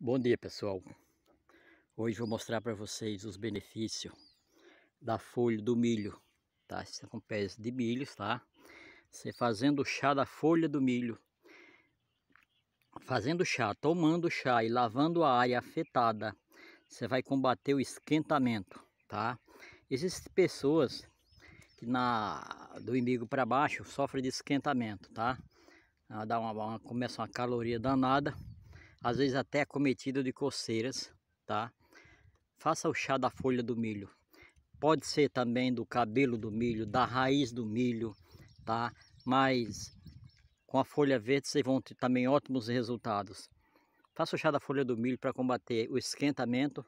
Bom dia pessoal, hoje vou mostrar para vocês os benefícios da folha do milho, tá? Isso é com pés de milho, tá? Você fazendo chá da folha do milho, fazendo chá, tomando chá e lavando a área afetada, você vai combater o esquentamento, tá? Existem pessoas que na, do inimigo para baixo sofrem de esquentamento, tá? Ah, dá uma, uma, começa uma caloria danada às vezes até acometido de coceiras, tá? Faça o chá da folha do milho. Pode ser também do cabelo do milho, da raiz do milho, tá? Mas com a folha verde vocês vão ter também ótimos resultados. Faça o chá da folha do milho para combater o esquentamento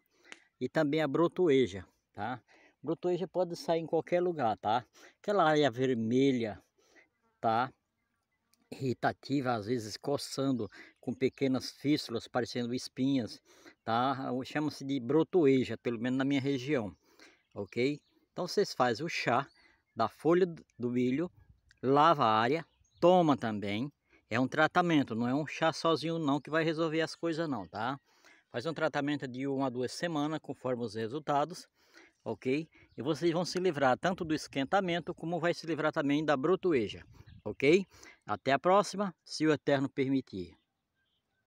e também a brotoeja, tá? Brotoeja pode sair em qualquer lugar, tá? Aquela área vermelha, tá? Irritativa, às vezes coçando, com pequenas fístulas parecendo espinhas, tá? Chama-se de brotoeja, pelo menos na minha região, ok? Então vocês fazem o chá da folha do milho, lava a área, toma também. É um tratamento, não é um chá sozinho não que vai resolver as coisas não, tá? Faz um tratamento de uma a duas semanas, conforme os resultados, ok? E vocês vão se livrar tanto do esquentamento, como vai se livrar também da brotoeja, ok? Até a próxima, se o Eterno permitir.